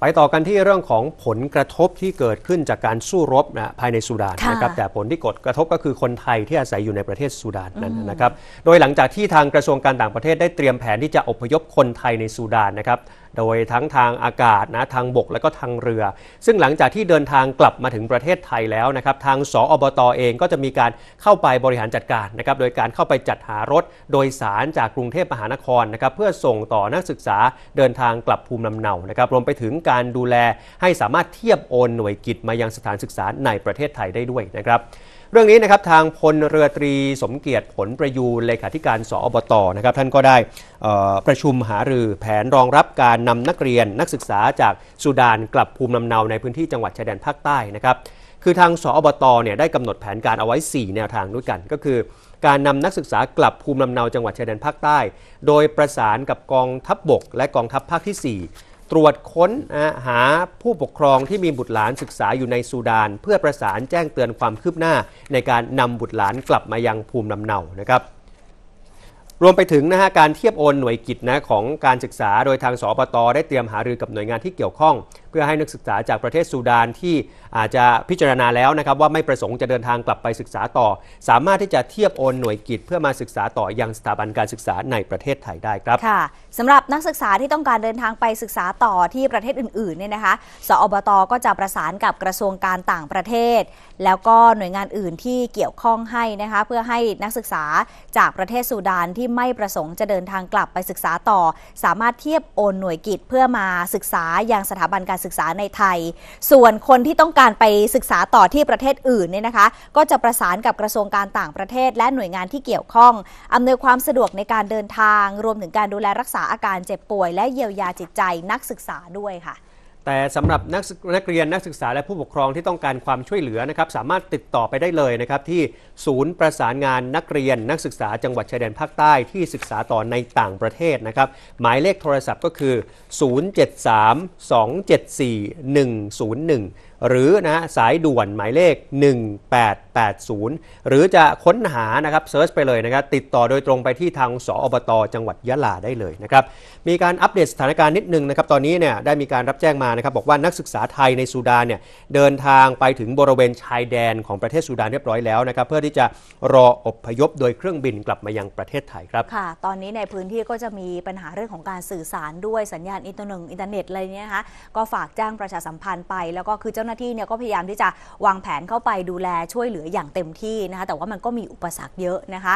ไปต่อกันที่เรื่องของผลกระทบที่เกิดขึ้นจากการสู้รบนะภายในสุดานนะครับ แต่ผลที่กดกระทบก็คือคนไทยที่อาศัยอยู่ในประเทศสุดานนั้นนะครับ โดยหลังจากที่ทางกระทรวงการต่างประเทศได้เตรียมแผนที่จะอพยพคนไทยในสุดานนะครับโดยทั้งทางอากาศนะทางบกและก็ทางเรือ ซึ่งหลังจากที่เดินทางกลับมาถึงประเทศไทยแล้วนะครับ ทางสออบตอเองก็จะมีการเข้าไปบริหารจัดการนะครับโดยการเข้าไปจัดหารถโดยสารจากกรุงเทพมหานครนะครับเพื่อส่งต่อนักศึกษาเดินทางกลับภูมิลำเนานะครับ รวมไปถึงการดูแลให้สามารถเทียบโอนหน่วยกิจมายังสถานศึกษาในประเทศไทยได้ด้วยนะครับเรื่องนี้นะครับทางพลเรือตรีสมเกียรติผลประยูนเลขาธิการสอบตนะครับท่านก็ได้ประชุมหารือแผนรองรับการนำนักเรียนนักศึกษาจากสุดานกลับภูมิลาเนาในพื้นที่จังหวัดชายแดนภาคใต้นะครับคือทางสอบตเนี่ยได้กำหนดแผนการเอาไว้ 4 แนวทางด้วยกัน ก็คือการนำนักศึกษากลับภูมิลำเนาจังหวัดชายแดนภาคใต้ โดยประสานกับกองทัพบบกและกองทัพภาคที่ 4ตรวจค้นหาผู้ปกครองที่มีบุตรหลานศึกษาอยู่ในซูดาน เพื่อประสานแจ้งเตือนความคืบหน้าในการนำบุตรหลานกลับมายังภูมิลำเนานะครับรวมไปถึงนะฮะการเทียบโอนหน่วยกิจนะของการศึกษา โดยทางสปตได้เตรียมหารือกับหน่วยงานที่เกี่ยวข้องพื่อให้นักศึกษาจากประเทศซูดานที่อาจจะพิจารณาแล้วนะครับ ว่าไม่ประสงค์จะเดินทางกลับไปศึกษาต่อ สามารถที่จะเทียบโอนหน่วยกิจเพื่อมาศึกษาต่อยังสถาบันการศึกษาในประเทศไทยได้ครับค่ะสำหรับนักศึกษาที่ต้องการเดินทางไปศึกษาต่อที่ประเทศอื่นๆเนี่ยนะคะสอบตก็จะประสานกับกระทรวงการต่างประเทศ แล้วก็หน่วยงานอื่นที่เกี่ยวข้องให้นะคะเพื่อให้นักศึกษาจากประเทศซูดานที่ไม่ประสงค์จะเดินทางกลับไปศึกษาต่อ สามารถเทียบโอนหน่วยกิจเพื่อมาศึกษายังสถาบันการศึกศึกษาในไทย ส่วนคนที่ต้องการไปศึกษาต่อที่ประเทศอื่นเนี่ยนะคะ ก็จะประสานกับกระทรวงการต่างประเทศและหน่วยงานที่เกี่ยวข้องอำนวยความสะดวกในการเดินทางรวมถึงการดูแลรักษาอาการเจ็บป่วย และเยียวยาจิตใจนักศึกษาด้วยค่ะแต่สำหรับนักนักเรียนนักศึกษาและผู้ปกครองที่ต้องการความช่วยเหลือนะครับสามารถติดต่อไปได้เลยนะครับที่ศูนย์ประสานงานนักเรียนนักศึกษาจังหวัดชายแดนภาคใต้ที่ศึกษาต่อในต่างประเทศนะครับหมายเลขโทรศัพท์ก็คือ 073-274-101 หรือนะสายด่วนหมายเลข 1880 หรือจะค้นหานะครับเซิร์ชไปเลยนะครับติดต่อโดยตรงไปที่ทางสอบตจังหวัดยะลาได้เลยนะครับมีการอัปเดตสถานการณ์นิดนึงนะครับตอนนี้เนี่ยได้มีการรับแจ้งมานะครับบอกว่านักศึกษาไทยในสุดานเนี่ยเดินทางไปถึงบริเวณชายแดน ของประเทศสุดานเรียบร้อยแล้วนะครับ เพื่อที่จะรออบพยพโดยเครื่องบินกลับมายังประเทศไทยครับค่ะ ตอนนี้ในพื้นที่ก็จะมีปัญหาเรื่องของการสื่อสารด้วยสัญญาณอินเทอร์เน็ตอินเทอร์เน็ตอะไรเนี่ยนะคะก็ฝากแจ้งประชาสัมพันธ์ไป แล้วก็คือเจ้าหน้าที่เนี่ยก็พยายามที่จะวางแผนเข้าไปดูแลช่วยเหลืออย่างเต็มที่นะคะแต่ว่ามันก็มีอุปสรรคเยอะนะคะ